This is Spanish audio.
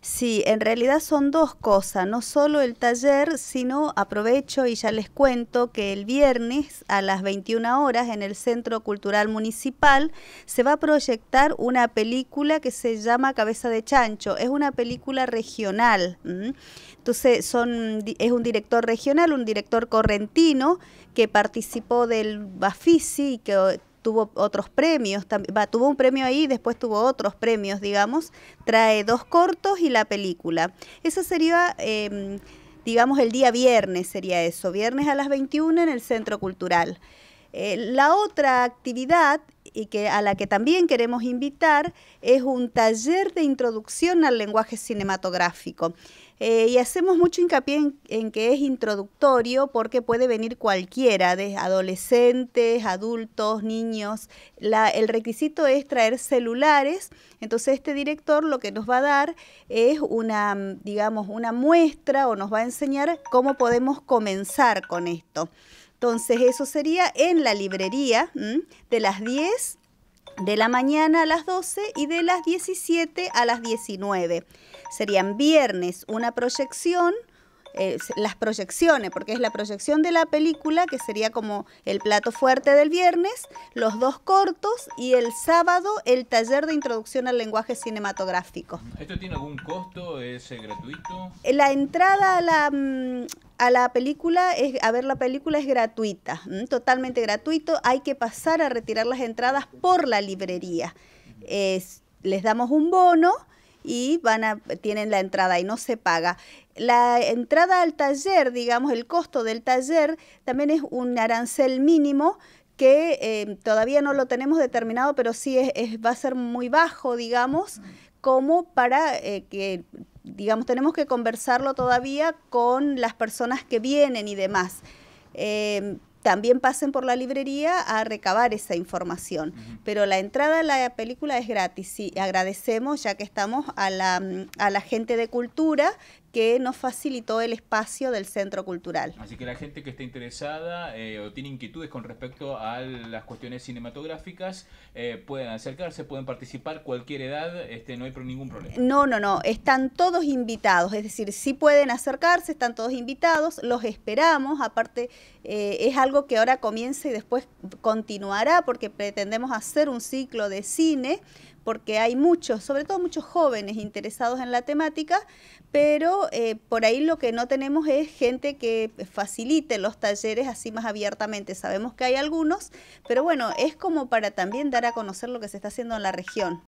Sí, en realidad son dos cosas, no solo el taller, sino aprovecho y ya les cuento que el viernes a las 21 horas en el Centro Cultural Municipal se va a proyectar una película que se llama Cabeza de Chancho, es una película regional. Entonces, son, es un director regional, un director correntino que participó del Bafisi y que tuvo otros premios, tuvo un premio ahí, después tuvo otros premios, digamos, trae dos cortos y la película. Eso sería... Em, digamos el día viernes sería eso, viernes a las 21 en el Centro Cultural. Eh, la otra actividad y que a la que también queremos invitar es un taller de introducción al lenguaje cinematográfico. Eh, y hacemos mucho hincapié en, que es introductorio porque puede venir cualquiera, de adolescentes, adultos, niños. el requisito es traer celulares. Entonces este director lo que nos va a dar es una, digamos, una muestra o nos va a enseñar cómo podemos comenzar con esto. Entonces eso sería en la librería de las 10 de la mañana a las 12 y de las 17 a las 19. Serían viernes una proyección, eh, las proyecciones, porque es la proyección de la película, que sería como el plato fuerte del viernes, los dos cortos y el sábado el taller de introducción al lenguaje cinematográfico. ¿Esto tiene algún costo? ¿Es eh, gratuito? Eh, la entrada a la, mm, a la película, es, a ver la película es gratuita, totalmente gratuito. Hay que pasar a retirar las entradas por la librería. les damos un bono y van a, tienen la entrada y no se paga. La entrada al taller, digamos, el costo del taller también es un arancel mínimo que eh, todavía no lo tenemos determinado, pero sí es, va a ser muy bajo, digamos, como para eh, que digamos, tenemos que conversarlo todavía con las personas que vienen y demás. Eh, también pasen por la librería a recabar esa información. Pero la entrada a la película es gratis y agradecemos ya que estamos a la, mm, a la gente de cultura que nos facilitó el espacio del Centro Cultural. Así que la gente que está interesada eh, o tiene inquietudes con respecto a las cuestiones cinematográficas, eh, pueden acercarse, pueden participar cualquier edad, este, no hay ningún problema. No, no, no, están todos invitados, es decir, sí pueden acercarse, están todos invitados, los esperamos, aparte eh, es algo que ahora comienza y después continuará porque pretendemos hacer un ciclo de cine porque hay muchos, sobre todo muchos jóvenes interesados en la temática, pero eh, por ahí lo que no tenemos es gente que facilite los talleres así más abiertamente. Sabemos que hay algunos, pero bueno, es como para también dar a conocer lo que se está haciendo en la región.